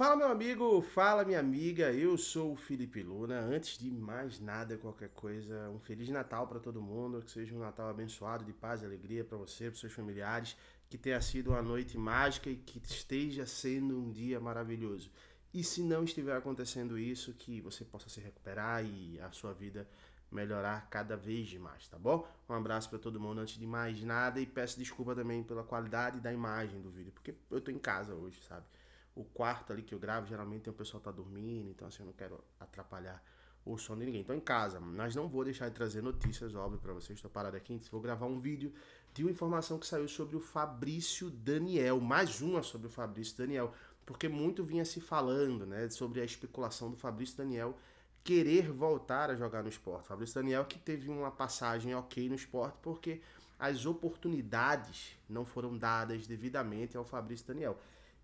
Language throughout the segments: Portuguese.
Fala meu amigo, fala minha amiga, eu sou o Felipe Luna. Antes de mais nada, qualquer coisa, um feliz Natal para todo mundo, que seja um Natal abençoado de paz e alegria para você, para seus familiares, que tenha sido uma noite mágica e que esteja sendo um dia maravilhoso. E se não estiver acontecendo isso, que você possa se recuperar e a sua vida melhorar cada vez mais, tá bom? Um abraço para todo mundo antes de mais nada e peço desculpa também pela qualidade da imagem do vídeo, porque eu tô em casa hoje, sabe? o quarto ali que eu gravo, geralmente o pessoal tá dormindo, então assim, eu não quero atrapalhar o sono de ninguém. Então em casa, mas não vou deixar de trazer notícias, óbvio, para vocês. Estou parado aqui, vou gravar um vídeo de uma informação que saiu sobre o Fabrício Daniel, mais uma sobre o Fabrício Daniel, porque muito vinha se falando, né, sobre a especulação do Fabrício Daniel querer voltar a jogar no esporte. Fabrício Daniel que teve uma passagem ok no esporte porque as oportunidades não foram dadas devidamente ao Fabrício Daniel.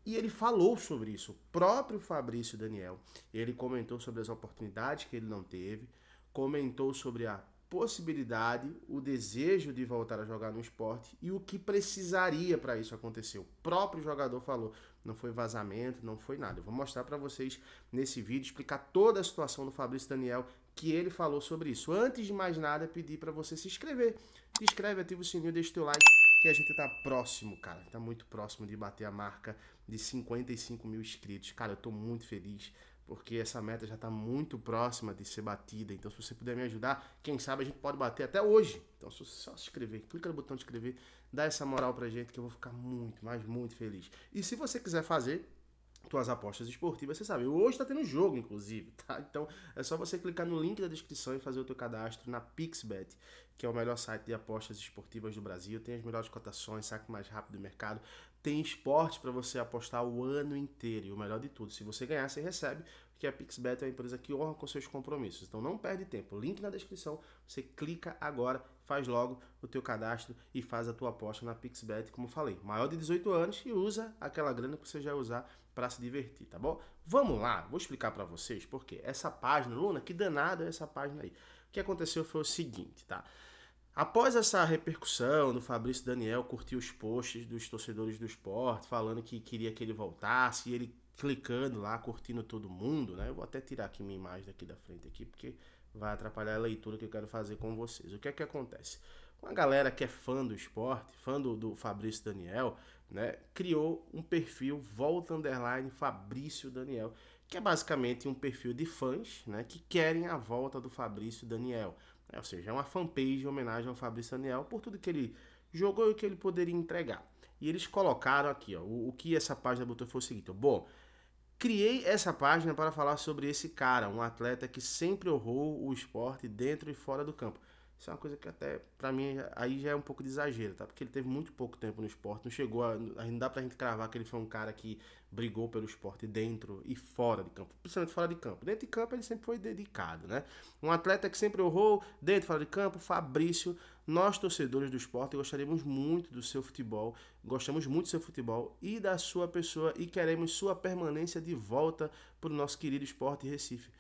E ele falou sobre isso, o próprio Fabrício Daniel. Ele comentou sobre as oportunidades que ele não teve, comentou sobre a possibilidade, o desejo de voltar a jogar no esporte e o que precisaria para isso acontecer. O próprio jogador falou, não foi vazamento, não foi nada. Eu vou mostrar para vocês nesse vídeo, explicar toda a situação do Fabrício Daniel que ele falou sobre isso. Antes de mais nada, pedir para você se inscrever. Se inscreve, ativa o sininho, deixa o teu like que a gente tá próximo, cara. Tá muito próximo de bater a marca de 55 mil inscritos. Cara, eu tô muito feliz porque essa meta já tá muito próxima de ser batida. Então, se você puder me ajudar, quem sabe a gente pode bater até hoje. Então, se só se inscrever, clica no botão de inscrever, dá essa moral pra gente que eu vou ficar muito, mas muito feliz. E se você quiser fazer tuas apostas esportivas, você sabe. Hoje está tendo jogo, inclusive, tá? Então é só você clicar no link da descrição e fazer o teu cadastro na Pixbet, que é o melhor site de apostas esportivas do Brasil. Tem as melhores cotações, saque mais rápido do mercado. Tem esporte para você apostar o ano inteiro. E o melhor de tudo, se você ganhar, você recebe que a Pixbet é uma empresa que honra com seus compromissos. Então não perde tempo. Link na descrição. Você clica agora, faz logo o teu cadastro e faz a tua aposta na Pixbet, como falei. Maior de 18 anos e usa aquela grana que você já usar para se divertir, tá bom? Vamos lá, vou explicar para vocês por quê. essa página, Luna, que danada é essa página aí. O que aconteceu foi o seguinte, tá? Após essa repercussão do Fabrício Daniel curtir os posts dos torcedores do esporte, falando que queria que ele voltasse, e ele clicando lá, curtindo todo mundo, né? Eu vou até tirar aqui minha imagem daqui da frente aqui, porque vai atrapalhar a leitura que eu quero fazer com vocês. O que é que acontece? Uma galera que é fã do esporte, fã do, do Fabrício Daniel, né? Criou um perfil Volta Underline Fabrício Daniel, que é basicamente um perfil de fãs, né? Que querem a volta do Fabrício Daniel. Né? Ou seja, é uma fanpage em homenagem ao Fabrício Daniel por tudo que ele jogou e o que ele poderia entregar. E eles colocaram aqui, ó, o, o que essa página botou foi o seguinte, ó, bom, Criei essa página para falar sobre esse cara, um atleta que sempre honrou o esporte dentro e fora do campo. Isso é uma coisa que até, para mim, aí já é um pouco de exagero, tá? Porque ele teve muito pouco tempo no esporte, não chegou a... Não dá pra gente cravar que ele foi um cara que brigou pelo esporte dentro e fora de campo. Principalmente fora de campo. Dentro de campo ele sempre foi dedicado, né? Um atleta que sempre honrou, dentro e fora de campo, Fabrício nós, torcedores do esporte, gostaríamos muito do seu futebol, gostamos muito do seu futebol e da sua pessoa e queremos sua permanência de volta para o nosso querido Esporte Recife.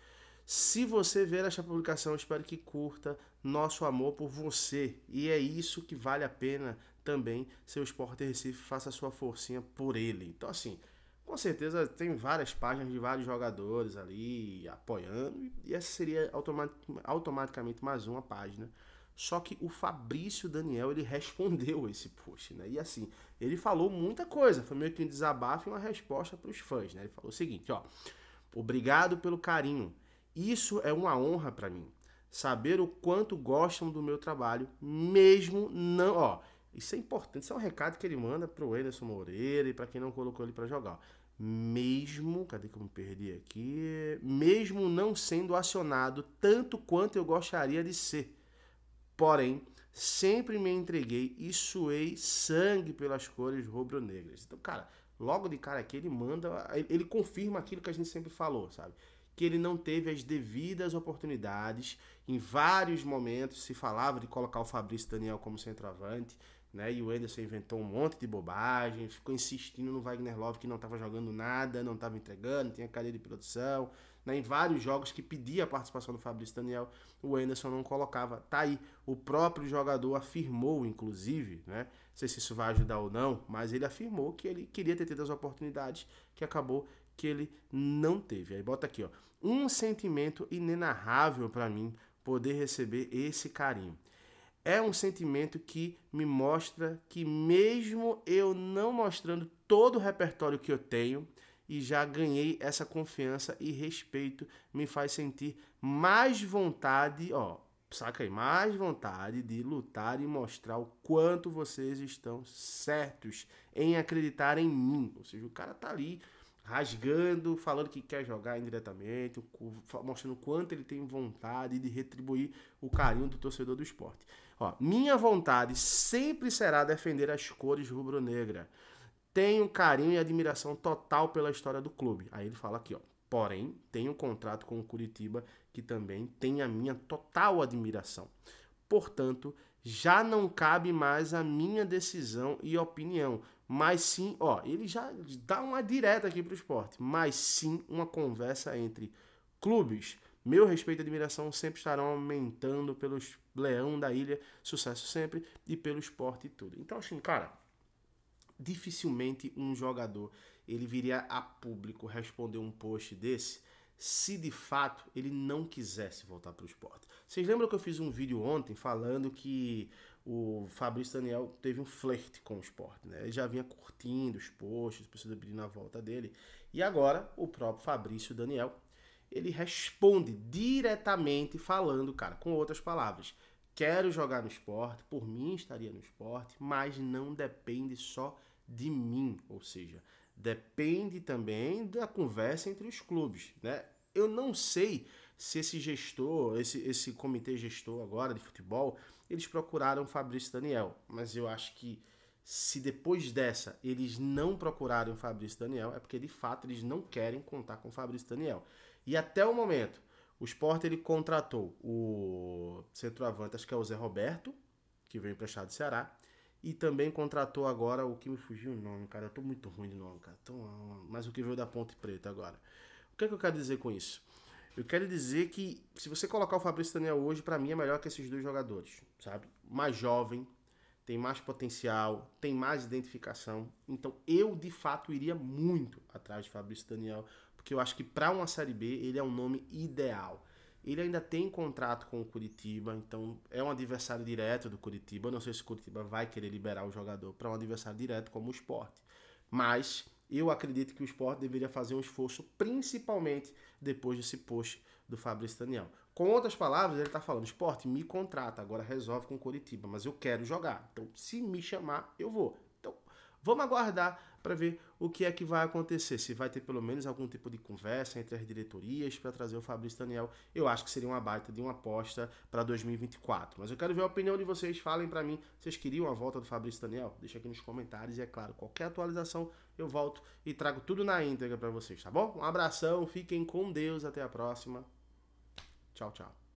Se você ver esta publicação, espero que curta nosso amor por você. E é isso que vale a pena também, seu Esporte Recife faça sua forcinha por ele. Então, assim, com certeza tem várias páginas de vários jogadores ali apoiando, e essa seria automaticamente mais uma página só que o Fabrício Daniel, ele respondeu esse post, né? E assim, ele falou muita coisa, foi meio que um desabafo e uma resposta para os fãs, né? Ele falou o seguinte, ó: "Obrigado pelo carinho. Isso é uma honra para mim. Saber o quanto gostam do meu trabalho, mesmo não, ó, isso é importante, isso é um recado que ele manda pro Anderson Moreira e para quem não colocou ele para jogar. Mesmo, cadê que eu me perdi aqui? Mesmo não sendo acionado tanto quanto eu gostaria de ser Porém, sempre me entreguei e suei sangue pelas cores rubro-negras. Então, cara, logo de cara aqui ele manda, ele confirma aquilo que a gente sempre falou, sabe? Que ele não teve as devidas oportunidades. Em vários momentos se falava de colocar o Fabrício Daniel como centroavante. Né? E o Anderson inventou um monte de bobagem, ficou insistindo no Wagner Love que não estava jogando nada, não estava entregando, tinha cadeia de produção. Né? Em vários jogos que pedia a participação do Fabrício Daniel, o Anderson não colocava. Tá aí, o próprio jogador afirmou, inclusive, né? não sei se isso vai ajudar ou não, mas ele afirmou que ele queria ter tido as oportunidades, que acabou que ele não teve. Aí bota aqui, ó, um sentimento inenarrável para mim poder receber esse carinho é um sentimento que me mostra que, mesmo eu não mostrando todo o repertório que eu tenho, e já ganhei essa confiança e respeito, me faz sentir mais vontade, ó, saca aí, mais vontade de lutar e mostrar o quanto vocês estão certos em acreditar em mim. Ou seja, o cara tá ali rasgando, falando que quer jogar indiretamente, mostrando quanto ele tem vontade de retribuir o carinho do torcedor do esporte. Ó, minha vontade sempre será defender as cores rubro-negra. Tenho carinho e admiração total pela história do clube. Aí ele fala aqui, ó. Porém, tenho um contrato com o Curitiba que também tem a minha total admiração. Portanto, já não cabe mais a minha decisão e opinião, mas sim, ó, ele já dá uma direta aqui para o esporte, mas sim uma conversa entre clubes. Meu respeito e admiração sempre estarão aumentando pelos Leão da Ilha, sucesso sempre, e pelo esporte e tudo. Então, assim, cara, dificilmente um jogador ele viria a público responder um post desse se de fato ele não quisesse voltar para o esporte. Vocês lembram que eu fiz um vídeo ontem falando que o Fabrício Daniel teve um flerte com o esporte, né? Ele já vinha curtindo os posts, precisa pedir na volta dele. E agora o próprio Fabrício Daniel, ele responde diretamente falando, cara, com outras palavras. Quero jogar no esporte, por mim estaria no esporte, mas não depende só de mim, ou seja, Depende também da conversa entre os clubes, né? Eu não sei se esse gestor, esse, esse comitê gestor agora de futebol, eles procuraram Fabrício Daniel, mas eu acho que se depois dessa eles não procurarem o Fabrício Daniel, é porque de fato eles não querem contar com o Fabrício Daniel. E até o momento, o Sport ele contratou o centroavante, acho que é o Zé Roberto, que veio emprestado do Ceará. E também contratou agora o que me fugiu o nome, cara. Eu tô muito ruim de nome, cara. Tô, mas o que veio da Ponte Preta agora. O que é que eu quero dizer com isso? Eu quero dizer que se você colocar o Fabrício Daniel hoje, para mim é melhor que esses dois jogadores, sabe? Mais jovem, tem mais potencial, tem mais identificação. Então eu de fato iria muito atrás de Fabrício Daniel, porque eu acho que para uma série B ele é um nome ideal. Ele ainda tem contrato com o Curitiba, então é um adversário direto do Curitiba. Eu não sei se o Curitiba vai querer liberar o jogador para um adversário direto como o esporte. Mas eu acredito que o esporte deveria fazer um esforço, principalmente depois desse post do Fabrício Daniel. Com outras palavras, ele está falando: esporte, me contrata, agora resolve com o Curitiba, mas eu quero jogar. Então, se me chamar, eu vou. Então, vamos aguardar para ver o que é que vai acontecer, se vai ter pelo menos algum tipo de conversa entre as diretorias para trazer o Fabrício Daniel. Eu acho que seria uma baita de uma aposta para 2024. Mas eu quero ver a opinião de vocês, falem para mim, vocês queriam a volta do Fabrício Daniel? Deixa aqui nos comentários e é claro, qualquer atualização eu volto e trago tudo na íntegra para vocês, tá bom? Um abração, fiquem com Deus, até a próxima. Tchau, tchau.